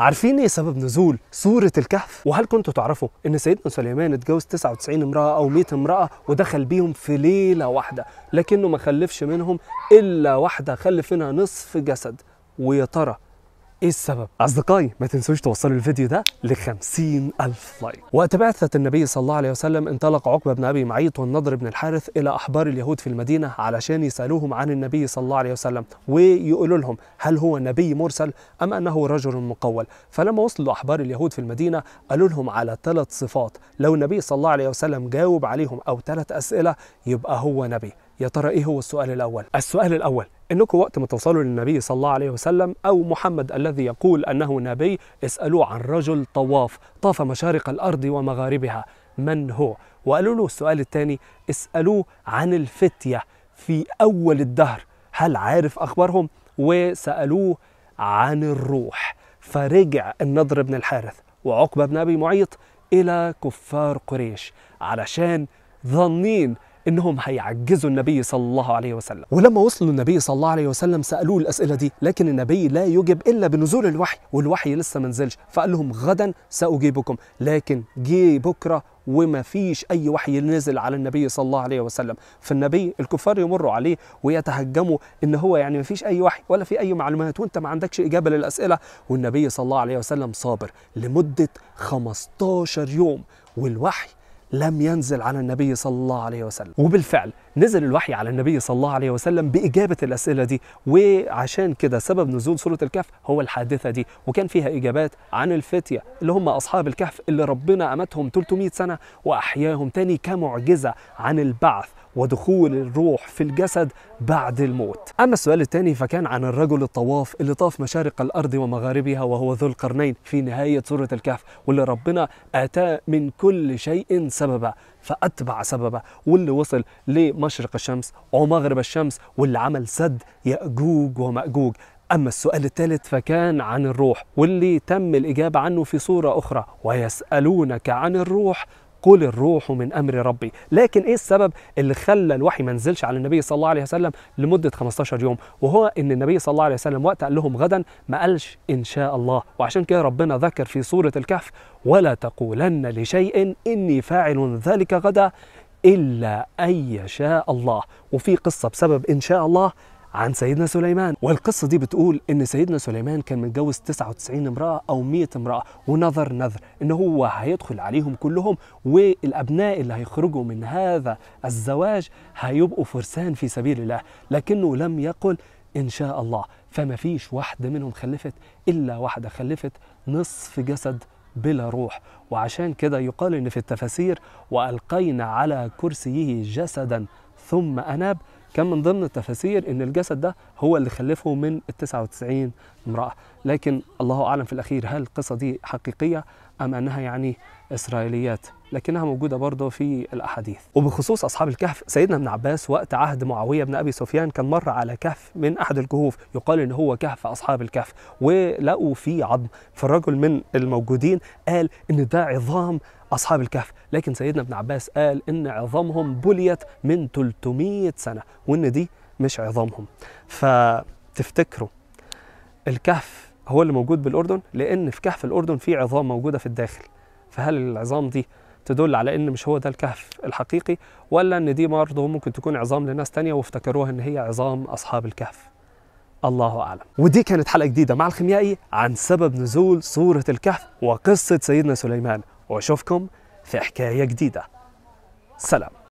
عارفين ايه سبب نزول سورة الكهف؟ وهل كنتوا تعرفوا ان سيدنا سليمان اتجوز 99 امرأة او 100 امرأة ودخل بيهم في ليلة واحدة، لكنه ما خلفش منهم الا واحدة خلف منها نصف جسد، ويا ترى ايه السبب؟ اصدقائي ما تنسوش توصلوا الفيديو ده ل ألف لايك. وقت بعثه النبي صلى الله عليه وسلم انطلق عقبه بن ابي معيط والنضر بن الحارث الى احبار اليهود في المدينه علشان يسالوهم عن النبي صلى الله عليه وسلم ويقولوا لهم هل هو نبي مرسل ام انه رجل مقول؟ فلما وصلوا احبار اليهود في المدينه قالوا لهم على ثلاث صفات لو النبي صلى الله عليه وسلم جاوب عليهم او ثلاث اسئله يبقى هو نبي. يا ترى ايه هو السؤال الاول السؤال الاول انكم وقت ما توصلوا للنبي صلى الله عليه وسلم او محمد الذي يقول انه نبي اسالوه عن رجل طواف طاف مشارق الارض ومغاربها من هو وقالوا له السؤال الثاني اسالوه عن الفتيه في اول الدهر هل عارف اخبارهم وسالوه عن الروح فرجع النضر بن الحارث وعقبه بن ابي معيط الى كفار قريش علشان ظنين انهم هيعجزوا النبي صلى الله عليه وسلم ولما وصلوا النبي صلى الله عليه وسلم سالوه الاسئله دي لكن النبي لا يجب الا بنزول الوحي والوحي لسه ما نزلش فقال لهم غدا ساجيبكم لكن جه بكره وما فيش اي وحي نزل على النبي صلى الله عليه وسلم فالنبي الكفار يمروا عليه ويتهجموا ان هو يعني ما فيش اي وحي ولا في اي معلومات وانت ما عندكش اجابه للاسئله والنبي صلى الله عليه وسلم صابر لمده 15 يوم والوحي لم ينزل على النبي صلى الله عليه وسلم وبالفعل نزل الوحي على النبي صلى الله عليه وسلم بإجابة الأسئلة دي وعشان كده سبب نزول سورة الكهف هو الحادثة دي وكان فيها إجابات عن الفتية اللي هم أصحاب الكهف اللي ربنا أمتهم 300 سنة وأحياهم تاني كمعجزة عن البعث ودخول الروح في الجسد بعد الموت أما السؤال الثاني فكان عن الرجل الطواف اللي طاف مشارق الأرض ومغاربها وهو ذو القرنين في نهاية سورة الكهف واللي ربنا آتاه من كل شيء سببا فأتبع سببه واللي وصل لمشرق الشمس ومغرب الشمس واللي عمل سد يأجوج ومأجوج أما السؤال الثالث فكان عن الروح واللي تم الإجابة عنه في صورة أخرى ويسألونك عن الروح قل الروح من امر ربي لكن ايه السبب اللي خلى الوحي ما نزلش على النبي صلى الله عليه وسلم لمده 15 يوم وهو ان النبي صلى الله عليه وسلم وقت قال لهم غدا ما قالش ان شاء الله وعشان كده ربنا ذكر في سوره الكهف ولا تقولن لشيء اني فاعل ذلك غدا الا ان يشاء الله وفي قصه بسبب ان شاء الله عن سيدنا سليمان والقصة دي بتقول إن سيدنا سليمان كان متجوز 99 امرأة أو 100 امرأة ونظر نذر إن هو هيدخل عليهم كلهم والأبناء اللي هيخرجوا من هذا الزواج هيبقوا فرسان في سبيل الله لكنه لم يقل إن شاء الله فما فيش واحدة منهم خلفت إلا واحدة خلفت نصف جسد بلا روح وعشان كده يقال إن في التفاسير وألقينا على كرسيه جسدا ثم أناب كان من ضمن التفاسير ان الجسد ده هو اللي خلفه من ال 99 امراه لكن الله اعلم في الاخير هل القصه دي حقيقيه ام انها يعني اسرائيليات لكنها موجوده برضه في الاحاديث وبخصوص اصحاب الكهف سيدنا ابن عباس وقت عهد معاويه بن ابي سفيان كان مر على كهف من احد الكهوف يقال ان هو كهف اصحاب الكهف ولقوا فيه عظم فالرجل من الموجودين قال ان ده عظام أصحاب الكهف لكن سيدنا ابن عباس قال إن عظامهم بليت من 300 سنة وإن دي مش عظامهم فتفتكروا الكهف هو اللي موجود بالأردن لأن في كهف الأردن في عظام موجودة في الداخل فهل العظام دي تدل على ان مش هو ده الكهف الحقيقي ولا ان دي برضه ممكن تكون عظام لناس تانية وافتكروها ان هي عظام اصحاب الكهف الله اعلم ودي كانت حلقه جديده مع الخيميائي عن سبب نزول سوره الكهف وقصه سيدنا سليمان واشوفكم في حكايه جديده سلام